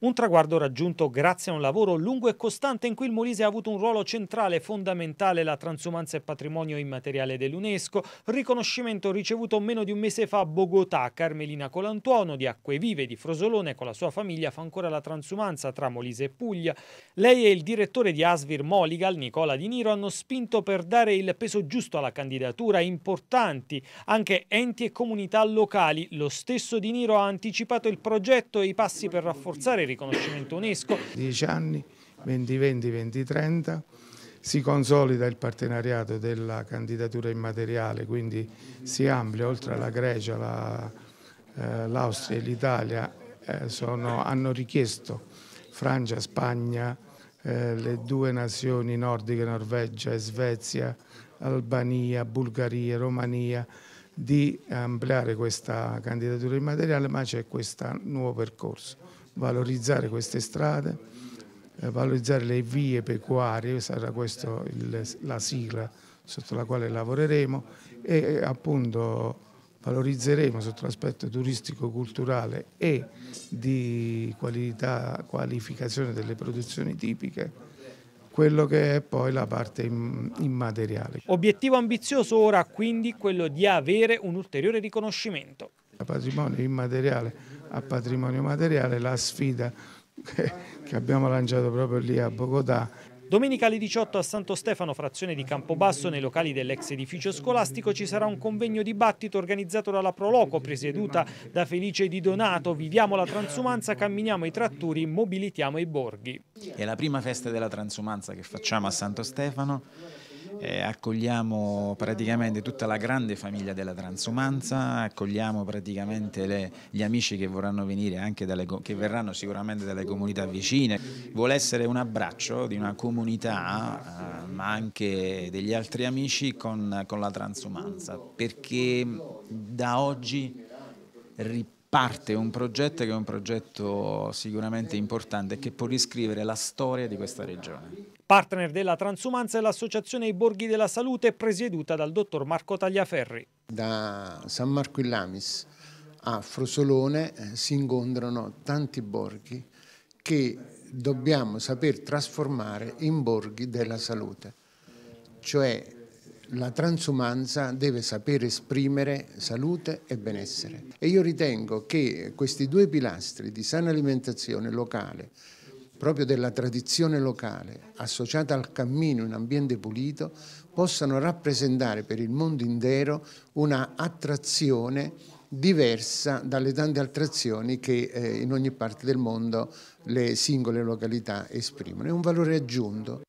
Un traguardo raggiunto grazie a un lavoro lungo e costante in cui il Molise ha avuto un ruolo centrale e fondamentale la transumanza e patrimonio immateriale dell'UNESCO, riconoscimento ricevuto meno di un mese fa a Bogotà. Carmelina Colantuono di Acque Vive di Frosolone con la sua famiglia fa ancora la transumanza tra Molise e Puglia. Lei e il direttore di Asvir Moligal, Nicola Di Niro, hanno spinto per dare il peso giusto alla candidatura importanti anche enti e comunità locali. Lo stesso Di Niro ha anticipato il progetto e i passi per rafforzare riconoscimento UNESCO. 10 anni, 2020-2030, si consolida il partenariato della candidatura immateriale, quindi si amplia oltre alla Grecia, l'Austria la, eh, e l'Italia eh, hanno richiesto Francia, Spagna, eh, le due nazioni nordiche, Norvegia e Svezia, Albania, Bulgaria, Romania, di ampliare questa candidatura immateriale, ma c'è questo nuovo percorso, valorizzare queste strade, eh, valorizzare le vie pecuarie, sarà questa la sigla sotto la quale lavoreremo e eh, appunto valorizzeremo sotto l'aspetto turistico-culturale e di qualità, qualificazione delle produzioni tipiche quello che è poi la parte immateriale. Obiettivo ambizioso ora quindi quello di avere un ulteriore riconoscimento. Da patrimonio immateriale a patrimonio materiale la sfida che abbiamo lanciato proprio lì a Bogotà Domenica alle 18 a Santo Stefano, frazione di Campobasso, nei locali dell'ex edificio scolastico ci sarà un convegno dibattito organizzato dalla Proloco, presieduta da Felice Di Donato. Viviamo la transumanza, camminiamo i tratturi, mobilitiamo i borghi. È la prima festa della transumanza che facciamo a Santo Stefano eh, accogliamo praticamente tutta la grande famiglia della transumanza, accogliamo praticamente le, gli amici che vorranno venire anche dalle, che verranno sicuramente dalle comunità vicine. Vuole essere un abbraccio di una comunità, eh, ma anche degli altri amici con, con la transumanza, perché da oggi ripeto parte un progetto che è un progetto sicuramente importante e che può riscrivere la storia di questa regione. Partner della transumanza è l'associazione I Borghi della Salute presieduta dal dottor Marco Tagliaferri. Da San Marco in Lamis a Frosolone eh, si incontrano tanti borghi che dobbiamo saper trasformare in borghi della salute, cioè la transumanza deve saper esprimere salute e benessere. E io ritengo che questi due pilastri di sana alimentazione locale, proprio della tradizione locale, associata al cammino in ambiente pulito, possano rappresentare per il mondo intero una attrazione diversa dalle tante attrazioni che eh, in ogni parte del mondo le singole località esprimono. È un valore aggiunto.